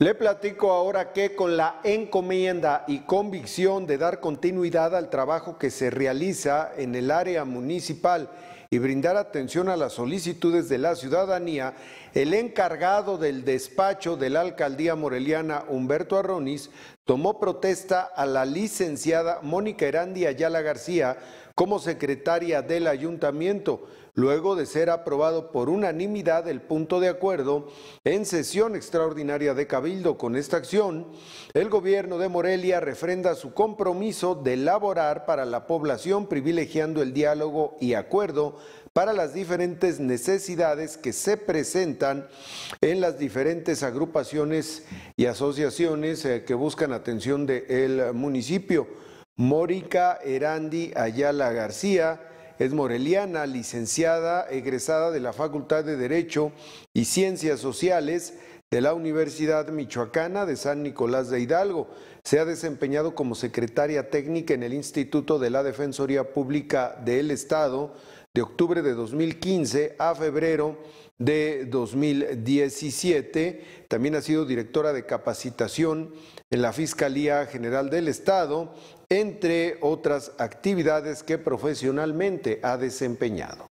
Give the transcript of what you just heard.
Le platico ahora que con la encomienda y convicción de dar continuidad al trabajo que se realiza en el área municipal y brindar atención a las solicitudes de la ciudadanía, el encargado del despacho de la alcaldía moreliana, Humberto Arronis, tomó protesta a la licenciada Mónica Herandi Ayala García como secretaria del ayuntamiento, luego de ser aprobado por unanimidad el punto de acuerdo en sesión extraordinaria de Cabildo con esta acción, el gobierno de Morelia refrenda su compromiso de elaborar para la población privilegiando el diálogo y acuerdo para las diferentes necesidades que se presentan en las diferentes agrupaciones y asociaciones eh, que buscan atención del municipio Mórica Erandi Ayala García es moreliana, licenciada, egresada de la Facultad de Derecho y Ciencias Sociales de la Universidad Michoacana de San Nicolás de Hidalgo. Se ha desempeñado como secretaria técnica en el Instituto de la Defensoría Pública del Estado de octubre de 2015 a febrero de 2017. También ha sido directora de capacitación en la Fiscalía General del Estado, entre otras actividades que profesionalmente ha desempeñado.